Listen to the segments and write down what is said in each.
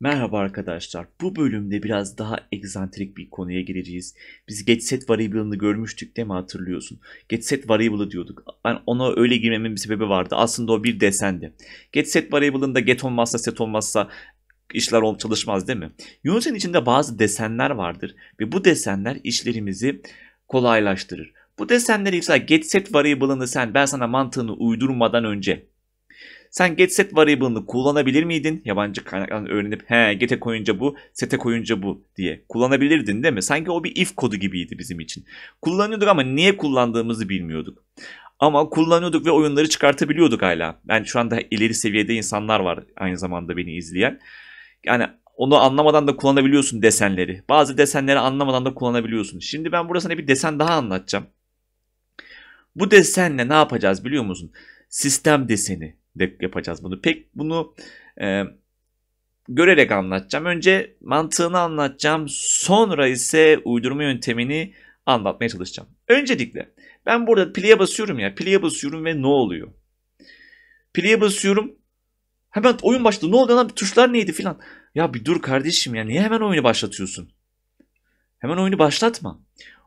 Merhaba arkadaşlar. Bu bölümde biraz daha egzantrik bir konuya gireceğiz. Biz getSet variable'ını görmüştük değil mi hatırlıyorsun? getSet variable'ı diyorduk. Ben ona öyle girmemin bir sebebi vardı. Aslında o bir desendi. getSet variable'ında get olmazsa set olmazsa işler çalışmaz değil mi? Unit'in içinde bazı desenler vardır ve bu desenler işlerimizi kolaylaştırır. Bu desenleri mesela getSet variable'ını sen ben sana mantığını uydurmadan önce sen get set variable'ını kullanabilir miydin? Yabancı kaynaklardan öğrenip he get'e koyunca bu, set'e koyunca bu diye kullanabilirdin değil mi? Sanki o bir if kodu gibiydi bizim için. Kullanıyorduk ama niye kullandığımızı bilmiyorduk. Ama kullanıyorduk ve oyunları çıkartabiliyorduk hala. Yani şu anda ileri seviyede insanlar var aynı zamanda beni izleyen. Yani onu anlamadan da kullanabiliyorsun desenleri. Bazı desenleri anlamadan da kullanabiliyorsun. Şimdi ben burada bir desen daha anlatacağım. Bu desenle ne yapacağız biliyor musun? Sistem deseni de yapacağız bunu. Pek bunu e, görerek anlatacağım. Önce mantığını anlatacağım. Sonra ise uydurma yöntemini anlatmaya çalışacağım. Öncelikle ben burada piliye basıyorum ya. Piliye basıyorum ve ne oluyor? Piliye basıyorum. Hemen oyun başladı. Ne oldu lan? Tuşlar neydi filan. Ya bir dur kardeşim ya. Niye hemen oyunu başlatıyorsun? Hemen oyunu başlatma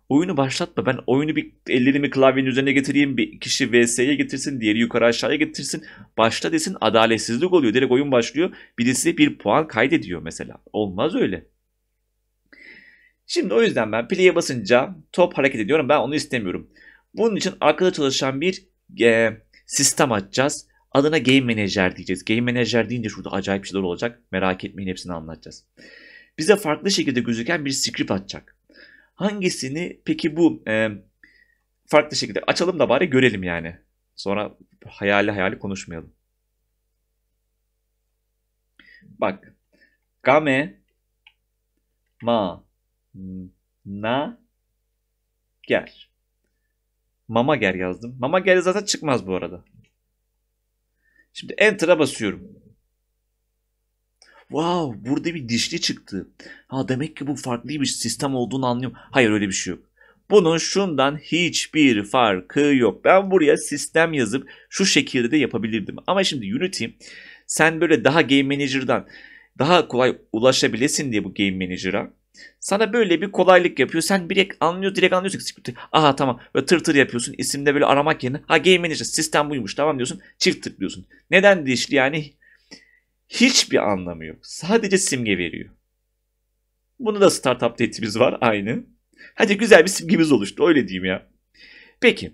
oyunu başlatma. Ben oyunu bir ellerimi klavyenin üzerine getireyim. Bir kişi VS'ye getirsin. Diğeri yukarı aşağıya getirsin. Başla desin adaletsizlik oluyor. Direkt oyun başlıyor. Birisi bir puan kaydediyor mesela. Olmaz öyle. Şimdi o yüzden ben play'e basınca top hareket ediyorum. Ben onu istemiyorum. Bunun için arkada çalışan bir e, sistem açacağız. Adına Game Manager diyeceğiz. Game Manager deyince şurada acayip şeyler olacak. Merak etmeyin hepsini anlatacağız. Bize farklı şekilde gözüken bir script atacak. Hangisini peki bu e, farklı şekilde açalım da bari görelim yani. Sonra hayali hayali konuşmayalım. Bak. Game ma na ger. Mama ger yazdım. Mama ger zaten çıkmaz bu arada. Şimdi enter'a basıyorum. Wow burada bir dişli çıktı. Ha demek ki bu farklı bir sistem olduğunu anlıyorum. Hayır öyle bir şey yok. Bunun şundan hiçbir farkı yok. Ben buraya sistem yazıp şu şekilde de yapabilirdim. Ama şimdi Unity sen böyle daha Game Manager'dan daha kolay ulaşabilesin diye bu Game Manager'a. Sana böyle bir kolaylık yapıyor. Sen direkt anlıyor, direkt anlıyorsun. Aha tamam. Böyle tır tır yapıyorsun. İsimde böyle aramak yerine. Ha Game Manager sistem buymuş. Tamam diyorsun. Çift tıklıyorsun. Neden dişli yani? hiçbir anlamı yok. Sadece simge veriyor. Bunu da startup date'imiz var aynı. Hadi güzel bir simgemiz oluştu öyle diyeyim ya. Peki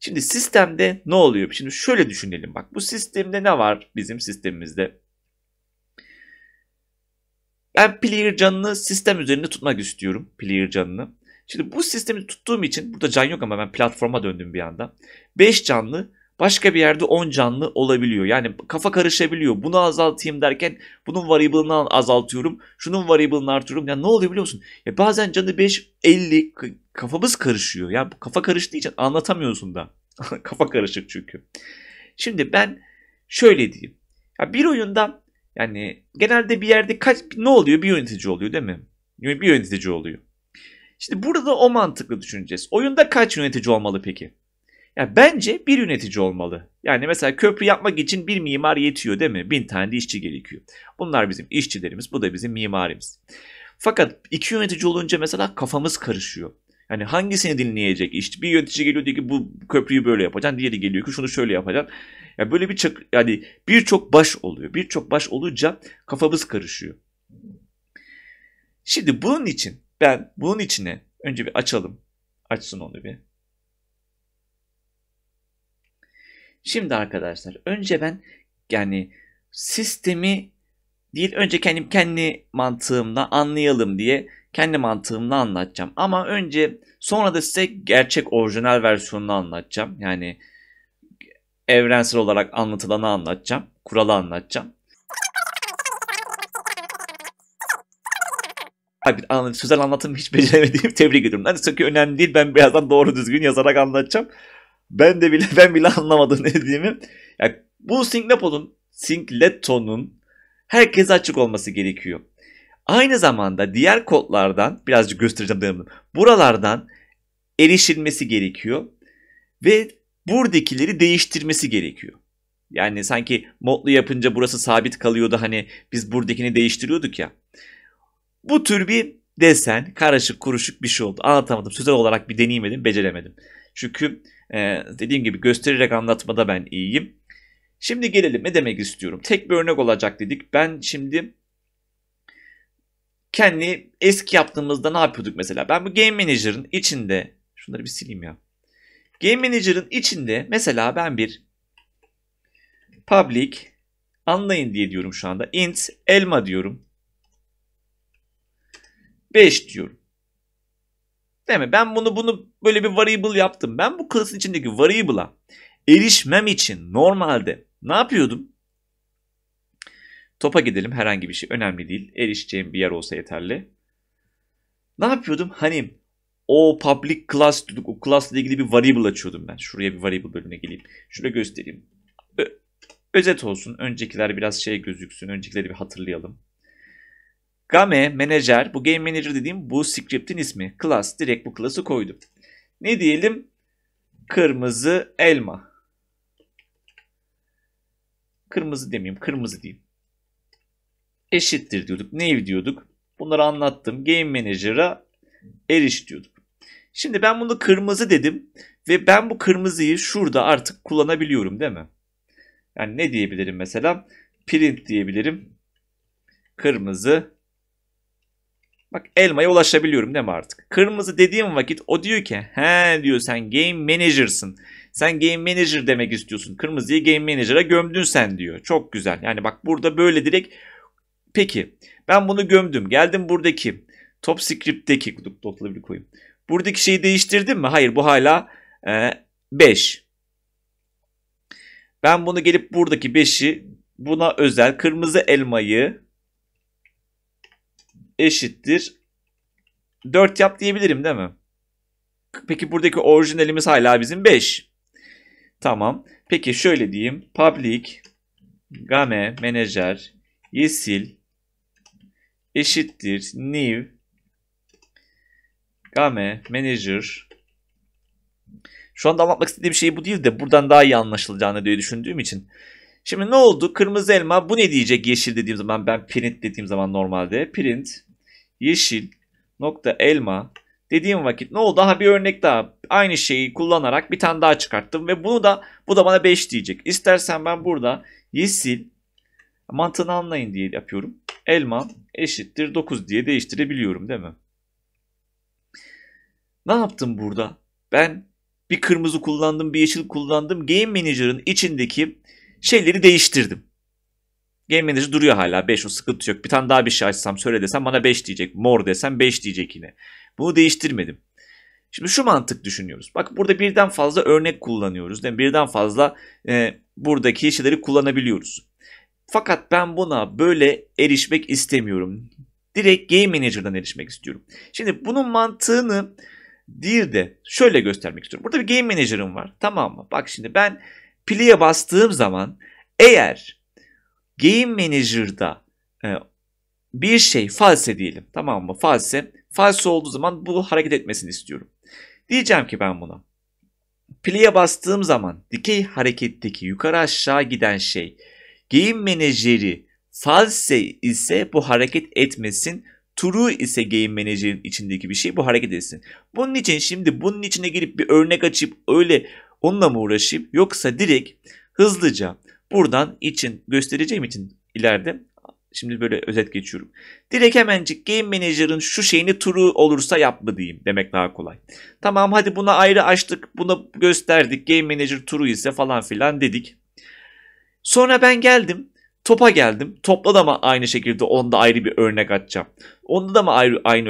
şimdi sistemde ne oluyor? Şimdi şöyle düşünelim bak bu sistemde ne var bizim sistemimizde? Ben player canını sistem üzerinde tutmak istiyorum. Player canını. Şimdi bu sistemi tuttuğum için burada can yok ama ben platforma döndüm bir anda. 5 canlı başka bir yerde 10 canlı olabiliyor. Yani kafa karışabiliyor. Bunu azaltayım derken bunun variable'ını azaltıyorum. Şunun variable'ını artırıyorum. Yani ne oluyor biliyor musun? Ya bazen canı 5 50 kafamız karışıyor. Ya yani kafa karıştığı için anlatamıyorsun da. kafa karışık çünkü. Şimdi ben şöyle diyeyim. Ya bir oyunda yani genelde bir yerde kaç ne oluyor? Bir yönetici oluyor değil mi? Bir yönetici oluyor. Şimdi burada o mantıklı düşüneceğiz. Oyunda kaç yönetici olmalı peki? Yani bence bir yönetici olmalı. Yani mesela köprü yapmak için bir mimar yetiyor değil mi? Bin tane de işçi gerekiyor. Bunlar bizim işçilerimiz, bu da bizim mimarimiz. Fakat iki yönetici olunca mesela kafamız karışıyor. Yani hangisini dinleyecek? İşte bir yönetici geliyor diyor ki bu köprüyü böyle yapacaksın. Diğeri geliyor ki şunu şöyle yapacaksın. Ya yani böyle bir çok, yani birçok baş oluyor. Birçok baş olunca kafamız karışıyor. Şimdi bunun için ben bunun içine önce bir açalım. Açsın onu bir. Şimdi arkadaşlar önce ben yani sistemi değil önce kendim kendi mantığımla anlayalım diye kendi mantığımla anlatacağım. Ama önce sonra da size gerçek orijinal versiyonunu anlatacağım. Yani evrensel olarak anlatılanı anlatacağım. Kuralı anlatacağım. sözel anlatım hiç beceremediğim tebrik ediyorum. Hadi çünkü önemli değil ben birazdan doğru düzgün yazarak anlatacağım. Ben de bile ben bile anlamadım ne dediğimi. Yani bu Singleton'un Singleton'un herkese açık olması gerekiyor. Aynı zamanda diğer kodlardan birazcık göstereceğim dayanımını. Buralardan erişilmesi gerekiyor ve buradakileri değiştirmesi gerekiyor. Yani sanki modlu yapınca burası sabit kalıyordu hani biz buradakini değiştiriyorduk ya. Bu tür bir desen karışık kuruşuk bir şey oldu. Anlatamadım. Sözel olarak bir deneyemedim, beceremedim. Çünkü ee, dediğim gibi göstererek anlatmada ben iyiyim. Şimdi gelelim ne demek istiyorum. Tek bir örnek olacak dedik. Ben şimdi kendi eski yaptığımızda ne yapıyorduk mesela? Ben bu Game Manager'ın içinde şunları bir sileyim ya. Game Manager'ın içinde mesela ben bir public anlayın diye diyorum şu anda. int elma diyorum. 5 diyorum. Değil mi? Ben bunu bunu böyle bir variable yaptım. Ben bu class'ın içindeki variable'a erişmem için normalde ne yapıyordum? Topa gidelim herhangi bir şey önemli değil. Erişeceğim bir yer olsa yeterli. Ne yapıyordum? Hani o public class dedik, O class ile ilgili bir variable açıyordum ben. Şuraya bir variable bölümüne geleyim. Şuraya göstereyim. Ö özet olsun. Öncekiler biraz şey gözüksün. Öncekileri bir hatırlayalım. Game Manager, bu Game Manager dediğim bu script'in ismi. Class, direkt bu class'ı koydum. Ne diyelim? Kırmızı elma. Kırmızı demeyeyim, kırmızı diyeyim. Eşittir diyorduk. Neyi diyorduk? Bunları anlattım. Game Manager'a eriş diyorduk. Şimdi ben bunu kırmızı dedim ve ben bu kırmızıyı şurada artık kullanabiliyorum değil mi? Yani ne diyebilirim mesela? Print diyebilirim. Kırmızı Bak elmaya ulaşabiliyorum değil mi artık? Kırmızı dediğim vakit o diyor ki he diyor sen game manager'sın. Sen game manager demek istiyorsun. Kırmızıyı game manager'a gömdün sen diyor. Çok güzel. Yani bak burada böyle direkt peki ben bunu gömdüm. Geldim buradaki top script'teki noktalı bir koyayım. Buradaki şeyi değiştirdim mi? Hayır bu hala 5. E, ben bunu gelip buradaki 5'i buna özel kırmızı elmayı eşittir 4 yap diyebilirim değil mi? Peki buradaki orijinalimiz hala bizim 5. Tamam. Peki şöyle diyeyim. Public game manager yesil eşittir new game manager şu anda anlatmak istediğim şey bu değil de buradan daha iyi anlaşılacağını diye düşündüğüm için. Şimdi ne oldu? Kırmızı elma bu ne diyecek yeşil dediğim zaman ben print dediğim zaman normalde print yeşil, nokta elma dediğim vakit ne oldu? Daha bir örnek daha aynı şeyi kullanarak bir tane daha çıkarttım ve bunu da bu da bana 5 diyecek. İstersen ben burada yeşil mantığını anlayın diye yapıyorum. Elma eşittir 9 diye değiştirebiliyorum değil mi? Ne yaptım burada? Ben bir kırmızı kullandım, bir yeşil kullandım. Game Manager'ın içindeki şeyleri değiştirdim. Game Manager duruyor hala 5 o sıkıntı yok. Bir tane daha bir şey açsam söyle desem bana 5 diyecek. Mor desem 5 diyecek yine. Bunu değiştirmedim. Şimdi şu mantık düşünüyoruz. Bak burada birden fazla örnek kullanıyoruz. Değil mi? Birden fazla e, buradaki şeyleri kullanabiliyoruz. Fakat ben buna böyle erişmek istemiyorum. Direkt Game Manager'dan erişmek istiyorum. Şimdi bunun mantığını değil de şöyle göstermek istiyorum. Burada bir Game Manager'ım var. Tamam mı? Bak şimdi ben play'e bastığım zaman eğer Game Manager'da e, bir şey false diyelim. Tamam mı? False. False olduğu zaman bu hareket etmesini istiyorum. Diyeceğim ki ben buna. Play'e bastığım zaman dikey hareketteki yukarı aşağı giden şey Game Manager'i false ise bu hareket etmesin. True ise Game Manager'in içindeki bir şey bu hareket etsin. Bunun için şimdi bunun içine girip bir örnek açıp öyle onunla mı uğraşayım? Yoksa direkt hızlıca Buradan için göstereceğim için ileride Şimdi böyle özet geçiyorum. Direkt hemencik Game Manager'ın şu şeyini true olursa yapma diyeyim demek daha kolay. Tamam hadi buna ayrı açtık. Buna gösterdik. Game Manager true ise falan filan dedik. Sonra ben geldim. Topa geldim. Topla da mı aynı şekilde onda ayrı bir örnek atacağım. Onda da mı ayrı, aynı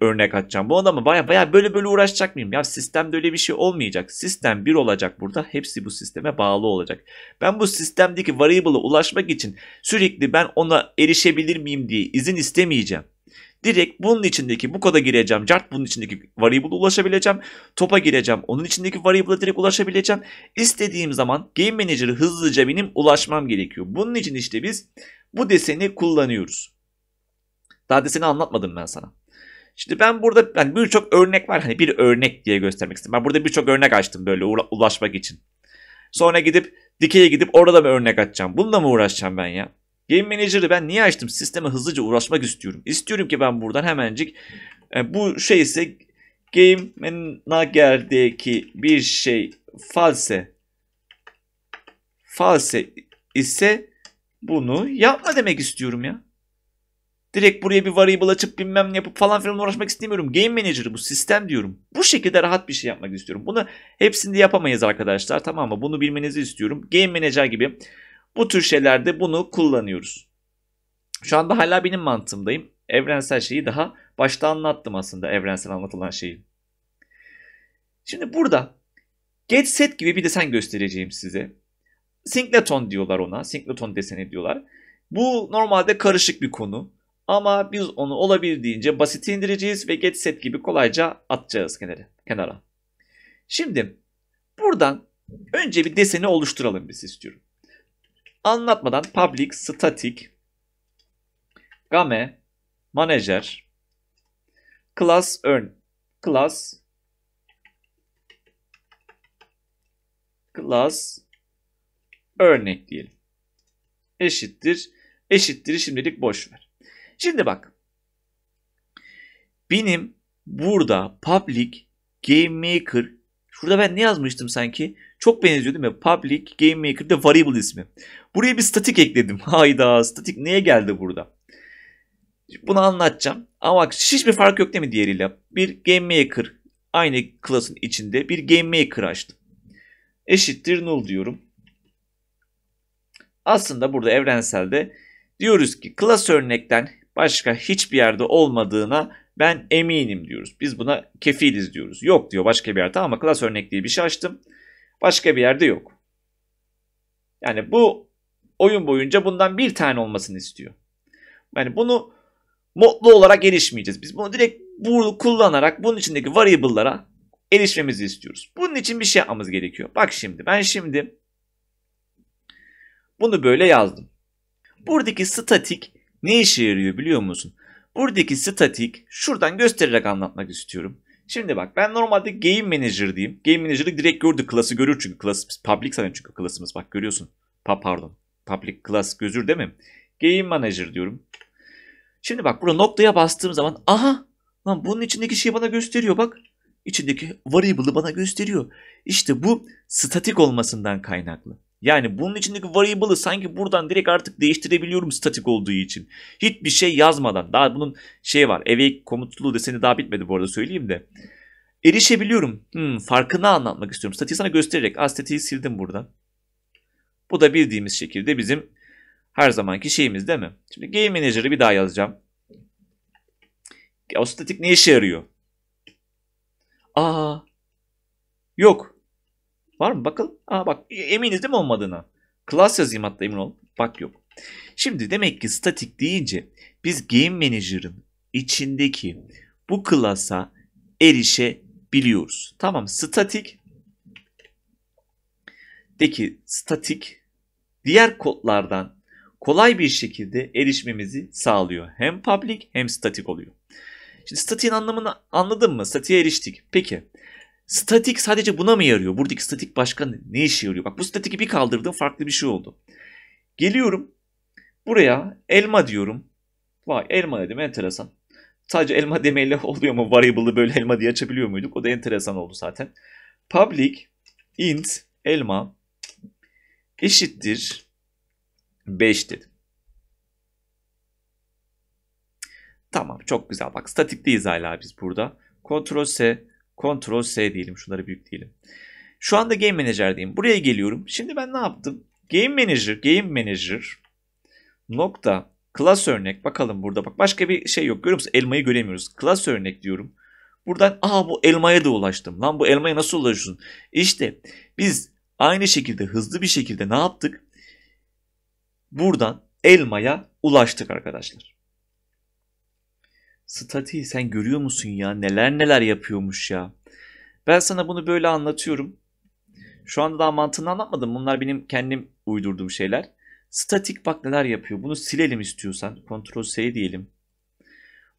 örnek atacağım. Bu onda mı baya baya böyle böyle uğraşacak mıyım? Ya sistemde öyle bir şey olmayacak. Sistem bir olacak burada. Hepsi bu sisteme bağlı olacak. Ben bu sistemdeki variable'a ulaşmak için sürekli ben ona erişebilir miyim diye izin istemeyeceğim. Direkt bunun içindeki bu koda gireceğim. Chart bunun içindeki variable'a ulaşabileceğim. Topa gireceğim. Onun içindeki variable'a direkt ulaşabileceğim. İstediğim zaman Game Manager'ı hızlıca benim ulaşmam gerekiyor. Bunun için işte biz bu deseni kullanıyoruz. Daha deseni anlatmadım ben sana. Şimdi ben burada yani birçok örnek var. Hani bir örnek diye göstermek istedim. Ben burada birçok örnek açtım böyle ulaşmak için. Sonra gidip dikeye gidip orada bir örnek açacağım? Bununla mı uğraşacağım ben ya? Game Manager'ı ben niye açtım? Sisteme hızlıca uğraşmak istiyorum. İstiyorum ki ben buradan hemencik e, bu şey ise Game Manager'deki bir şey false false ise bunu yapma demek istiyorum ya. Direkt buraya bir variable açıp bilmem ne yapıp falan filan uğraşmak istemiyorum. Game Manager'ı bu sistem diyorum. Bu şekilde rahat bir şey yapmak istiyorum. Bunu hepsinde yapamayız arkadaşlar tamam mı? Bunu bilmenizi istiyorum. Game Manager gibi bu tür şeylerde bunu kullanıyoruz. Şu anda hala benim mantığımdayım. Evrensel şeyi daha başta anlattım aslında evrensel anlatılan şeyi. Şimdi burada get set gibi bir desen göstereceğim size. Singleton diyorlar ona. Singleton deseni diyorlar. Bu normalde karışık bir konu. Ama biz onu olabildiğince basit indireceğiz ve get set gibi kolayca atacağız kenara. kenara. Şimdi buradan önce bir deseni oluşturalım biz istiyorum. Anlatmadan public, static, game, manager, class earn, class, class örnek diyelim. Eşittir. Eşittir şimdilik boş ver. Şimdi bak. Benim burada public Game Maker Şurada ben ne yazmıştım sanki? Çok benziyor değil mi? Public Game Maker'da variable ismi. Buraya bir statik ekledim. Hayda statik neye geldi burada? Bunu anlatacağım. Ama bak hiçbir fark yok değil mi diğeriyle? Bir Game Maker aynı class'ın içinde bir Game Maker açtım. Eşittir null diyorum. Aslında burada evrenselde diyoruz ki class örnekten başka hiçbir yerde olmadığına ben eminim diyoruz. Biz buna kefiliz diyoruz. Yok diyor başka bir yerde ama klas örnekliği bir şey açtım. Başka bir yerde yok. Yani bu oyun boyunca bundan bir tane olmasını istiyor. Yani bunu mutlu olarak erişmeyeceğiz. Biz bunu direkt bunu kullanarak bunun içindeki variable'lara erişmemizi istiyoruz. Bunun için bir şey yapmamız gerekiyor. Bak şimdi ben şimdi bunu böyle yazdım. Buradaki statik ne işe yarıyor biliyor musun? buradaki statik şuradan göstererek anlatmak istiyorum. Şimdi bak ben normalde game manager diyeyim. Game manager'ı direkt gördü. Class'ı görür çünkü class public sanıyor çünkü class'ımız. Bak görüyorsun. Pa pardon. Public class gözür değil mi? Game manager diyorum. Şimdi bak burada noktaya bastığım zaman aha lan bunun içindeki şeyi bana gösteriyor bak. İçindeki variable'ı bana gösteriyor. İşte bu statik olmasından kaynaklı. Yani bunun içindeki variable'ı sanki buradan direkt artık değiştirebiliyorum statik olduğu için. Hiçbir şey yazmadan. Daha bunun şey var. Awake komutlu deseni daha bitmedi bu arada söyleyeyim de. Erişebiliyorum. Hmm, farkını anlatmak istiyorum. Statiği sana göstererek. Az statiği sildim buradan. Bu da bildiğimiz şekilde bizim her zamanki şeyimiz değil mi? Şimdi Game Manager'ı bir daha yazacağım. O statik ne işe yarıyor? Aa. Yok. Var mı? Bakalım. Aa bak e, eminiz değil mi olmadığına? Class yazayım hatta emin olun. Bak yok. Şimdi demek ki statik deyince biz game manager'ın içindeki bu klasa erişebiliyoruz. Tamam statik de ki statik diğer kodlardan kolay bir şekilde erişmemizi sağlıyor. Hem public hem statik oluyor. Şimdi statiğin anlamını anladın mı? Statiğe eriştik. Peki Statik sadece buna mı yarıyor? Buradaki statik başka ne işe yarıyor? Bak bu statiki bir kaldırdım farklı bir şey oldu. Geliyorum buraya elma diyorum. Vay elma dedim enteresan. Sadece elma demeyle oluyor mu? Variable'ı böyle elma diye açabiliyor muyduk? O da enteresan oldu zaten. Public int elma eşittir 5 dedim. Tamam çok güzel. Bak statik statikteyiz hala biz burada. Ctrl S Ctrl S diyelim. Şunları büyük diyelim. Şu anda Game Manager'deyim. Buraya geliyorum. Şimdi ben ne yaptım? Game Manager, Game Manager nokta class örnek bakalım burada bak başka bir şey yok görüyor musun? Elmayı göremiyoruz. Class örnek diyorum. Buradan aa bu elmaya da ulaştım. Lan bu elmaya nasıl ulaşıyorsun? İşte biz aynı şekilde hızlı bir şekilde ne yaptık? Buradan elmaya ulaştık arkadaşlar. Stati sen görüyor musun ya neler neler yapıyormuş ya. Ben sana bunu böyle anlatıyorum. Şu anda daha mantığını anlatmadım. Bunlar benim kendim uydurduğum şeyler. Statik bak neler yapıyor. Bunu silelim istiyorsan. Ctrl S diyelim.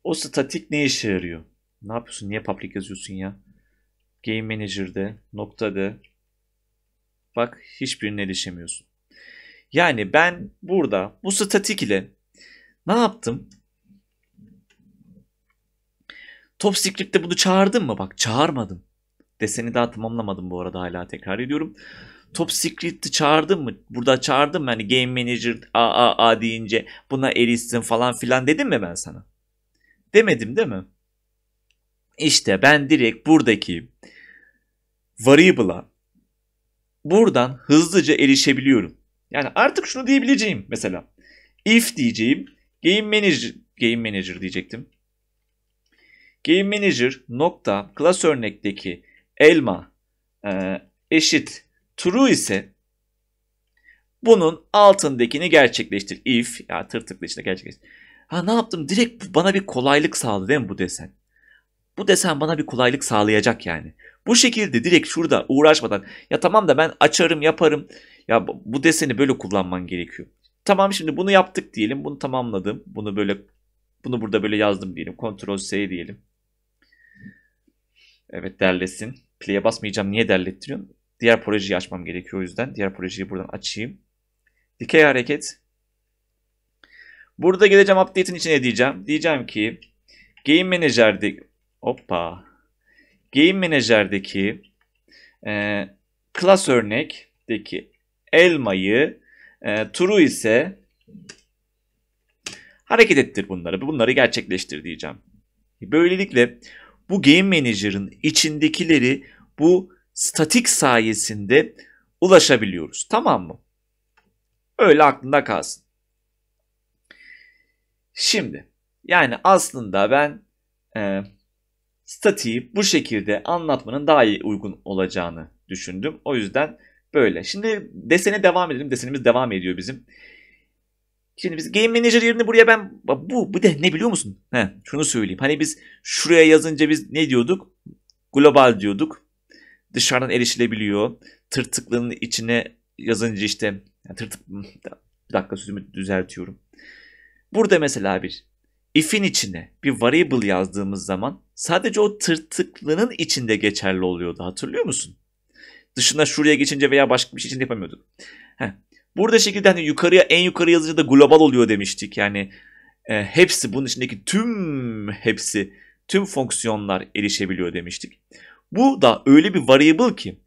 O statik ne işe yarıyor? Ne yapıyorsun? Niye public yazıyorsun ya? Game Manager'de, nokta Bak hiçbirine erişemiyorsun. Yani ben burada bu statik ile ne yaptım? Top Secret'te bunu çağırdın mı? Bak çağırmadım. Deseni daha tamamlamadım bu arada hala tekrar ediyorum. Top Secret'i çağırdın mı? Burada çağırdım mı? Hani Game Manager A A A deyince buna erişsin falan filan dedim mi ben sana? Demedim değil mi? İşte ben direkt buradaki variable'a buradan hızlıca erişebiliyorum. Yani artık şunu diyebileceğim mesela. If diyeceğim. Game Manager Game Manager diyecektim. Game Manager nokta class örnekteki elma e, eşit true ise bunun altındakini gerçekleştir. If ya tırtıklı işte gerçekleştir. Ha ne yaptım? Direkt bana bir kolaylık sağladı değil mi bu desen? Bu desen bana bir kolaylık sağlayacak yani. Bu şekilde direkt şurada uğraşmadan ya tamam da ben açarım yaparım. Ya bu deseni böyle kullanman gerekiyor. Tamam şimdi bunu yaptık diyelim. Bunu tamamladım. Bunu böyle bunu burada böyle yazdım diyelim. Ctrl S diyelim. Evet derlesin. Play'e basmayacağım. Niye derlettiriyorsun? Diğer projeyi açmam gerekiyor o yüzden. Diğer projeyi buradan açayım. Dikey hareket. Burada geleceğim update'in içine diyeceğim. Diyeceğim ki Game Manager'deki Hoppa. Game Manager'deki e, class örnekteki elmayı e, true ise hareket ettir bunları. Bunları gerçekleştir diyeceğim. Böylelikle bu Game Manager'ın içindekileri bu statik sayesinde ulaşabiliyoruz. Tamam mı? Öyle aklında kalsın. Şimdi yani aslında ben e, statiği bu şekilde anlatmanın daha iyi uygun olacağını düşündüm. O yüzden böyle. Şimdi desene devam edelim. Desenimiz devam ediyor bizim. Şimdi biz Game Manager yerine buraya ben bu bu de ne biliyor musun? He, şunu söyleyeyim. Hani biz şuraya yazınca biz ne diyorduk? Global diyorduk. Dışarıdan erişilebiliyor. Tırtıklının içine yazınca işte yani tırtık hmm, bir dakika sözümü düzeltiyorum. Burada mesela bir if'in içine bir variable yazdığımız zaman sadece o tırtıklının içinde geçerli oluyordu. Hatırlıyor musun? Dışına şuraya geçince veya başka bir şey için yapamıyorduk. Heh. Burada şekilde hani yukarıya en yukarı yazınca da global oluyor demiştik. Yani e, hepsi bunun içindeki tüm hepsi tüm fonksiyonlar erişebiliyor demiştik. Bu da öyle bir variable ki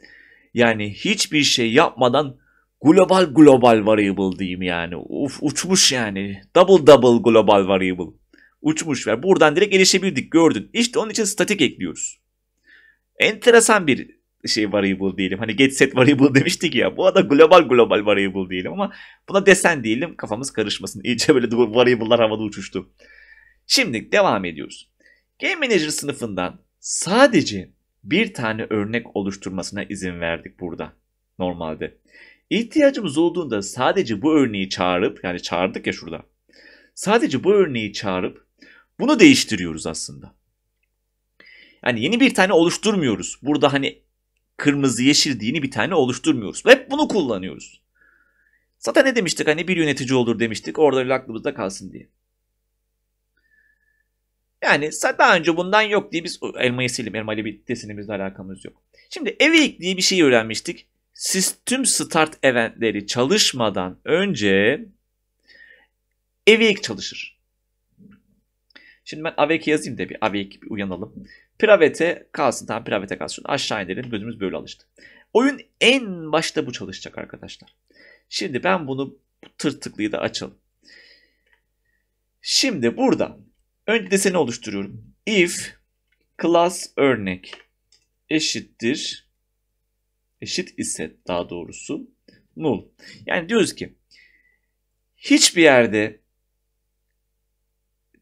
yani hiçbir şey yapmadan global global variable diyeyim yani. Uf, uçmuş yani. Double double global variable. Uçmuş. Yani buradan direkt erişebildik gördün. İşte onun için statik ekliyoruz. Enteresan bir şey variable değilim Hani get set variable demiştik ya. Bu da global global variable değilim ama buna desen değilim kafamız karışmasın. İyice böyle variable'lar havada uçuştu. Şimdi devam ediyoruz. Game Manager sınıfından sadece bir tane örnek oluşturmasına izin verdik burada normalde. İhtiyacımız olduğunda sadece bu örneği çağırıp yani çağırdık ya şurada. Sadece bu örneği çağırıp bunu değiştiriyoruz aslında. Yani yeni bir tane oluşturmuyoruz. Burada hani kırmızı yeşil dini bir tane oluşturmuyoruz. Hep bunu kullanıyoruz. Zaten ne demiştik hani bir yönetici olur demiştik. Orada aklımızda kalsın diye. Yani daha önce bundan yok diye biz elmayı silim. Elmayla bir desenimizle alakamız yok. Şimdi evik diye bir şey öğrenmiştik. Siz tüm start eventleri çalışmadan önce evik çalışır. Şimdi ben Avek'i yazayım da bir Avek bir uyanalım. Private kalsın tamam private kalsın. aşağı inelim gözümüz böyle alıştı. Oyun en başta bu çalışacak arkadaşlar. Şimdi ben bunu tır tırtıklıyı da açalım. Şimdi burada önce deseni oluşturuyorum. If class örnek eşittir eşit ise daha doğrusu null. Yani diyoruz ki hiçbir yerde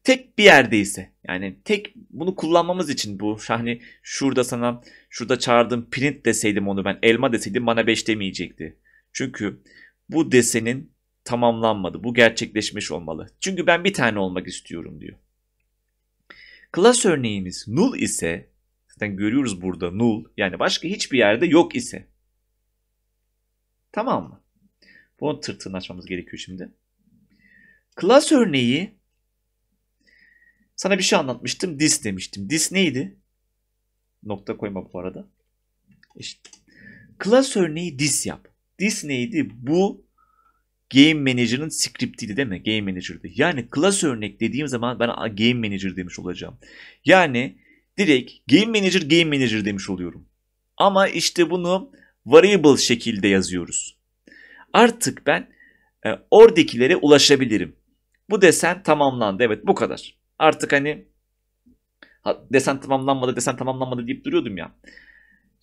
tek bir yerdeyse yani tek bunu kullanmamız için bu hani şurada sana şurada çağırdım print deseydim onu ben elma deseydim bana 5 demeyecekti. Çünkü bu desenin tamamlanmadı. Bu gerçekleşmiş olmalı. Çünkü ben bir tane olmak istiyorum diyor. Klas örneğimiz null ise zaten görüyoruz burada null yani başka hiçbir yerde yok ise. Tamam mı? Bunu tırtığını açmamız gerekiyor şimdi. Klas örneği sana bir şey anlatmıştım. Dis demiştim. Dis neydi? Nokta koyma bu arada. İşte. Class örneği dis yap. Dis neydi? Bu Game Manager'ın scriptiydi değil mi? Game Manager'dı. Yani class örnek dediğim zaman ben Game Manager demiş olacağım. Yani direkt Game Manager Game Manager demiş oluyorum. Ama işte bunu variable şekilde yazıyoruz. Artık ben e, oradakilere ulaşabilirim. Bu desen tamamlandı. Evet bu kadar artık hani desen tamamlanmadı, desen tamamlanmadı deyip duruyordum ya.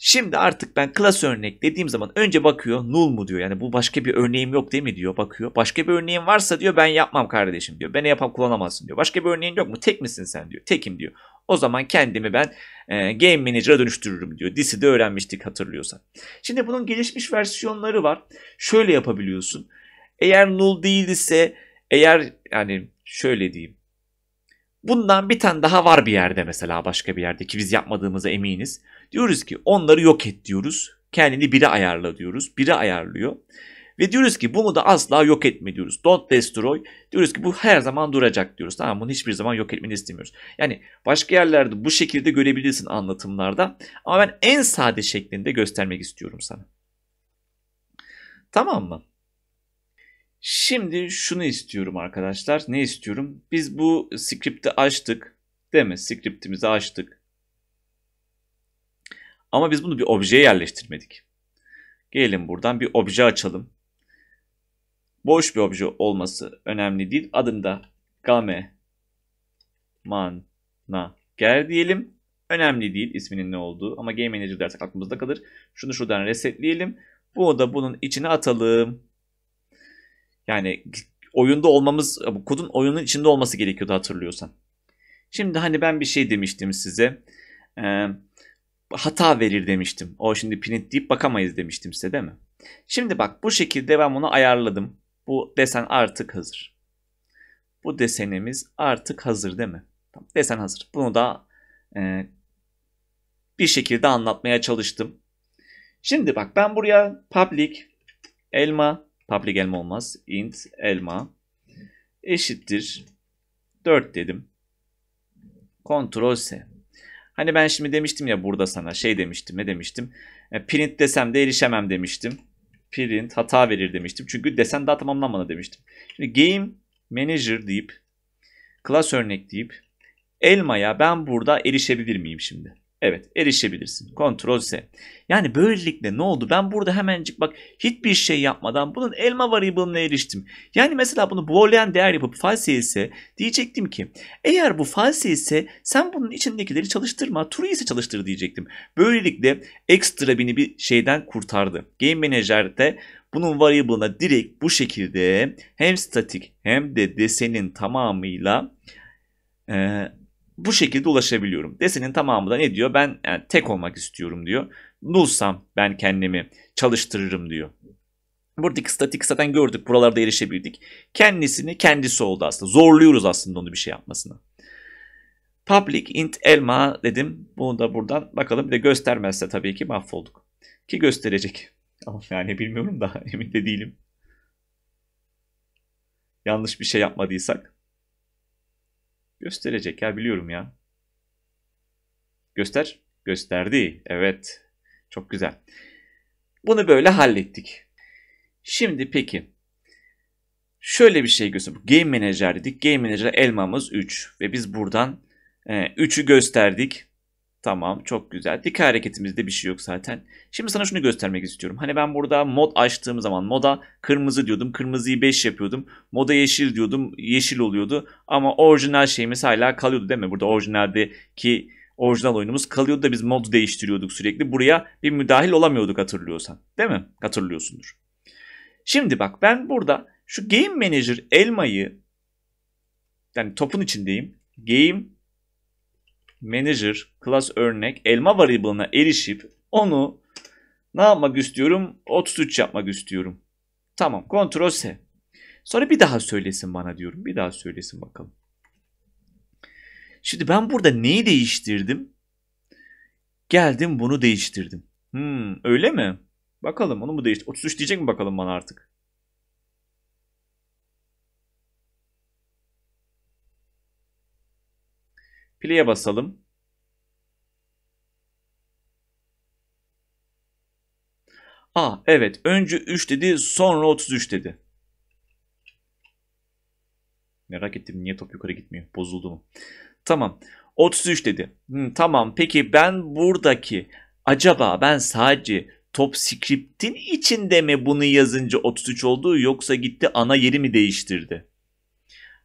Şimdi artık ben klas örnek dediğim zaman önce bakıyor null mu diyor. Yani bu başka bir örneğim yok değil mi diyor bakıyor. Başka bir örneğim varsa diyor ben yapmam kardeşim diyor. ben yapam kullanamazsın diyor. Başka bir örneğin yok mu? Tek misin sen diyor. Tekim diyor. O zaman kendimi ben e, game manager'a dönüştürürüm diyor. Disi'de öğrenmiştik hatırlıyorsan. Şimdi bunun gelişmiş versiyonları var. Şöyle yapabiliyorsun. Eğer null değil ise eğer yani şöyle diyeyim. Bundan bir tane daha var bir yerde mesela başka bir yerde ki biz yapmadığımıza eminiz. Diyoruz ki onları yok et diyoruz. Kendini biri ayarla diyoruz. Biri ayarlıyor. Ve diyoruz ki bunu da asla yok etme diyoruz. Don't destroy. Diyoruz ki bu her zaman duracak diyoruz. Tamam bunu hiçbir zaman yok etmeni istemiyoruz. Yani başka yerlerde bu şekilde görebilirsin anlatımlarda. Ama ben en sade şeklinde göstermek istiyorum sana. Tamam mı? Şimdi şunu istiyorum arkadaşlar. Ne istiyorum? Biz bu script'i açtık. Değil mi? Script'imizi açtık. Ama biz bunu bir objeye yerleştirmedik. Gelin buradan bir obje açalım. Boş bir obje olması önemli değil. Adını da game mana gel diyelim. Önemli değil isminin ne olduğu ama game manager dersek aklımızda kalır. Şunu şuradan resetleyelim. Bu da bunun içine atalım. Yani oyunda olmamız, kodun oyunun içinde olması gerekiyordu hatırlıyorsan. Şimdi hani ben bir şey demiştim size. Ee, hata verir demiştim. O şimdi print deyip bakamayız demiştim size değil mi? Şimdi bak bu şekilde ben bunu ayarladım. Bu desen artık hazır. Bu desenimiz artık hazır değil mi? Tamam, desen hazır. Bunu da e, bir şekilde anlatmaya çalıştım. Şimdi bak ben buraya public elma Public elma olmaz. Int elma eşittir 4 dedim. Ctrl S. Hani ben şimdi demiştim ya burada sana şey demiştim ne demiştim. E, print desem de erişemem demiştim. Print hata verir demiştim. Çünkü desen daha tamamlanmadı demiştim. Şimdi game manager deyip class örnek deyip elmaya ben burada erişebilir miyim şimdi? Evet erişebilirsin. Ctrl Z. Yani böylelikle ne oldu? Ben burada hemencik bak hiçbir şey yapmadan bunun elma variable'ına eriştim. Yani mesela bunu boolean değer yapıp false ise diyecektim ki eğer bu false ise sen bunun içindekileri çalıştırma true ise çalıştır diyecektim. Böylelikle ekstra beni bir şeyden kurtardı. Game Manager'de bunun variable'ına direkt bu şekilde hem statik hem de desenin tamamıyla e, bu şekilde ulaşabiliyorum. Desenin tamamı da ne diyor? Ben yani tek olmak istiyorum diyor. Nulsam ben kendimi çalıştırırım diyor. Buradaki statik zaten gördük. Buralarda erişebildik. Kendisini kendisi oldu aslında. Zorluyoruz aslında onu bir şey yapmasına. Public int elma dedim. Bunu da buradan bakalım. Bir de göstermezse tabii ki mahvolduk. Ki gösterecek. Ama yani bilmiyorum da emin de değilim. Yanlış bir şey yapmadıysak. Gösterecek ya biliyorum ya. Göster. Gösterdi. Evet. Çok güzel. Bunu böyle hallettik. Şimdi peki. Şöyle bir şey göster. Game Manager dedik. Game Manager elmamız 3. Ve biz buradan e, gösterdik. Tamam çok güzel. Dik hareketimizde bir şey yok zaten. Şimdi sana şunu göstermek istiyorum. Hani ben burada mod açtığım zaman moda kırmızı diyordum. Kırmızıyı 5 yapıyordum. Moda yeşil diyordum. Yeşil oluyordu. Ama orijinal şeyimiz hala kalıyordu değil mi? Burada orijinaldeki orijinal oyunumuz kalıyordu da biz modu değiştiriyorduk sürekli. Buraya bir müdahil olamıyorduk hatırlıyorsan. Değil mi? Hatırlıyorsundur. Şimdi bak ben burada şu Game Manager elmayı yani topun içindeyim. Game manager class örnek elma variable'ına erişip onu ne yapmak istiyorum? 33 yapmak istiyorum. Tamam. Ctrl S. Sonra bir daha söylesin bana diyorum. Bir daha söylesin bakalım. Şimdi ben burada neyi değiştirdim? Geldim bunu değiştirdim. Hmm, öyle mi? Bakalım onu mu değiştir? 33 diyecek mi bakalım bana artık? Play'e basalım. Aa evet önce 3 dedi sonra 33 dedi. Merak ettim niye top yukarı gitmiyor. Bozuldu mu? Tamam. 33 dedi. Hı, tamam peki ben buradaki acaba ben sadece top script'in içinde mi bunu yazınca 33 oldu yoksa gitti ana yeri mi değiştirdi?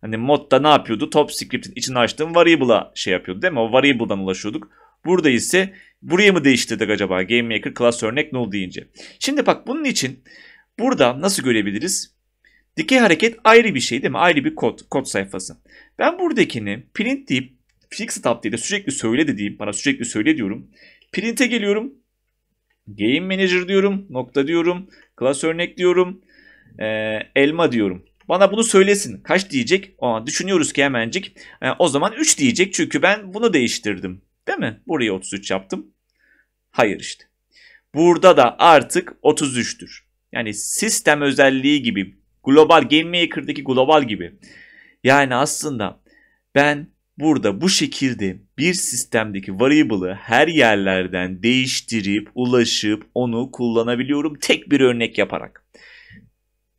Hani modda ne yapıyordu? Top script'in içine açtığım variable'a şey yapıyordu değil mi? O variable'dan ulaşıyorduk. Burada ise buraya mı değiştirdik acaba? GameMaker class örnek null deyince. Şimdi bak bunun için burada nasıl görebiliriz? Dikey hareket ayrı bir şey değil mi? Ayrı bir kod, kod sayfası. Ben buradakini print deyip fixed up diye de sürekli söyle dediğim, bana sürekli söyle diyorum. Print'e geliyorum. Game Manager diyorum, nokta diyorum, class örnek diyorum, ee, elma diyorum. Bana bunu söylesin. Kaç diyecek? Aa, düşünüyoruz ki hemencik. E, o zaman 3 diyecek çünkü ben bunu değiştirdim. Değil mi? Buraya 33 yaptım. Hayır işte. Burada da artık 33'tür. Yani sistem özelliği gibi. Global Game Maker'daki global gibi. Yani aslında ben burada bu şekilde bir sistemdeki variable'ı her yerlerden değiştirip ulaşıp onu kullanabiliyorum tek bir örnek yaparak.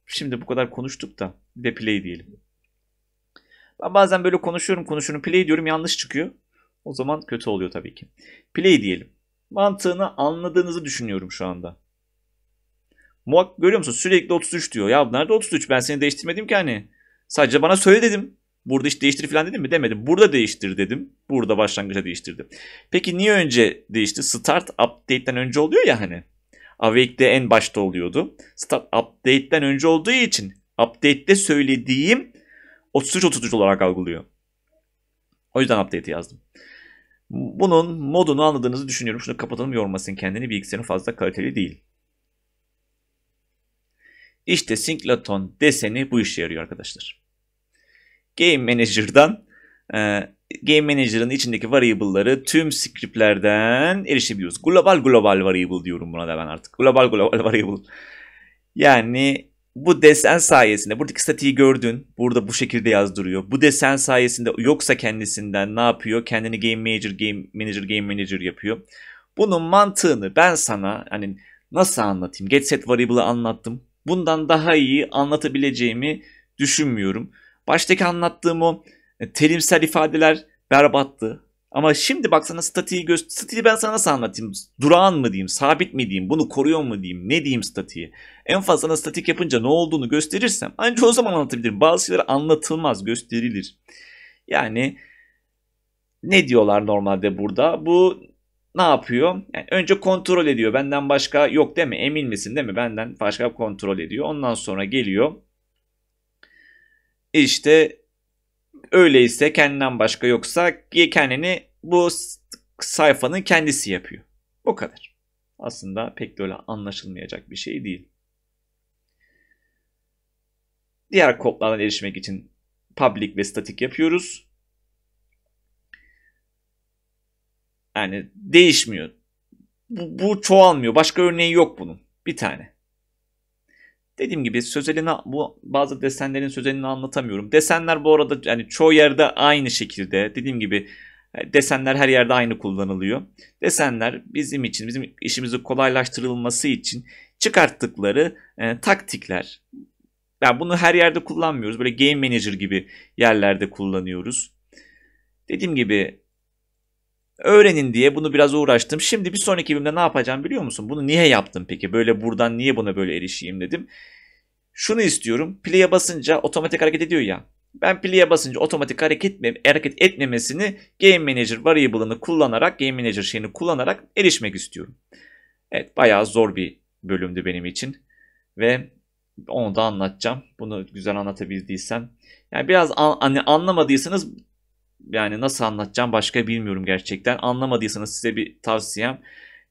Şimdi bu kadar konuştuk da bir de play diyelim. Ben bazen böyle konuşuyorum konuşuyorum play diyorum yanlış çıkıyor. O zaman kötü oluyor tabii ki. Play diyelim. Mantığını anladığınızı düşünüyorum şu anda. Muhak görüyor musun? Sürekli 33 diyor. Ya nerede 33? Ben seni değiştirmedim ki hani. Sadece bana söyle dedim. Burada işte değiştir falan dedim mi? Demedim. Burada değiştir dedim. Burada başlangıca değiştirdim. Peki niye önce değişti? Start update'ten önce oluyor ya hani. Awake'de en başta oluyordu. Start update'den önce olduğu için update'de söylediğim 33-33 olarak algılıyor. O yüzden update'i yazdım. Bunun modunu anladığınızı düşünüyorum. Şunu kapatalım yormasın kendini. Bilgisayarın fazla kaliteli değil. İşte singleton deseni bu işe yarıyor arkadaşlar. Game Manager'dan e, Game Manager'ın içindeki variable'ları tüm script'lerden erişebiliyoruz. Global global variable diyorum buna da ben artık. Global global variable. Yani bu desen sayesinde buradaki statiği gördün. Burada bu şekilde yazdırıyor. Bu desen sayesinde yoksa kendisinden ne yapıyor? Kendini Game Manager, Game Manager, Game Manager yapıyor. Bunun mantığını ben sana hani nasıl anlatayım? Get set variable'ı anlattım. Bundan daha iyi anlatabileceğimi düşünmüyorum. Baştaki anlattığım o e, terimsel ifadeler berbattı. Ama şimdi baksana statiği göster. statiği ben sana nasıl anlatayım? Durağan mı diyeyim, sabit mi diyeyim, bunu koruyor mu diyeyim, ne diyeyim statiği? En fazla statik yapınca ne olduğunu gösterirsem ancak o zaman anlatabilirim. Bazı şeyler anlatılmaz, gösterilir. Yani ne diyorlar normalde burada? Bu ne yapıyor? Yani önce kontrol ediyor. Benden başka yok değil mi? Emin misin değil mi? Benden başka kontrol ediyor. Ondan sonra geliyor. E işte öyleyse kendinden başka yoksa kendini bu sayfanın kendisi yapıyor. O kadar. Aslında pek de öyle anlaşılmayacak bir şey değil. Diğer kodlardan erişmek için public ve static yapıyoruz. Yani değişmiyor. Bu, bu çoğalmıyor. Başka örneği yok bunun. Bir tane. Dediğim gibi sözelini bu bazı desenlerin sözelini anlatamıyorum. Desenler bu arada yani çoğu yerde aynı şekilde. Dediğim gibi e, desenler her yerde aynı kullanılıyor. Desenler bizim için bizim işimizi kolaylaştırılması için çıkarttıkları e, taktikler. Yani bunu her yerde kullanmıyoruz. Böyle game manager gibi yerlerde kullanıyoruz. Dediğim gibi öğrenin diye bunu biraz uğraştım. Şimdi bir sonraki bölümde ne yapacağım biliyor musun? Bunu niye yaptım peki? Böyle buradan niye buna böyle erişeyim dedim. Şunu istiyorum. Play'e basınca otomatik hareket ediyor ya. Ben play'e basınca otomatik hareket, etme, hareket etmemesini Game Manager variable'ını kullanarak, Game Manager şeyini kullanarak erişmek istiyorum. Evet bayağı zor bir bölümdü benim için. Ve onu da anlatacağım. Bunu güzel anlatabildiysem. Yani biraz an, hani anlamadıysanız yani nasıl anlatacağım başka bilmiyorum gerçekten. Anlamadıysanız size bir tavsiyem.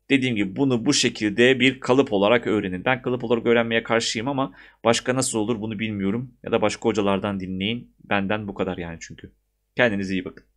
Dediğim gibi bunu bu şekilde bir kalıp olarak öğrenin. Ben kalıp olarak öğrenmeye karşıyım ama başka nasıl olur bunu bilmiyorum. Ya da başka hocalardan dinleyin. Benden bu kadar yani çünkü. Kendinize iyi bakın.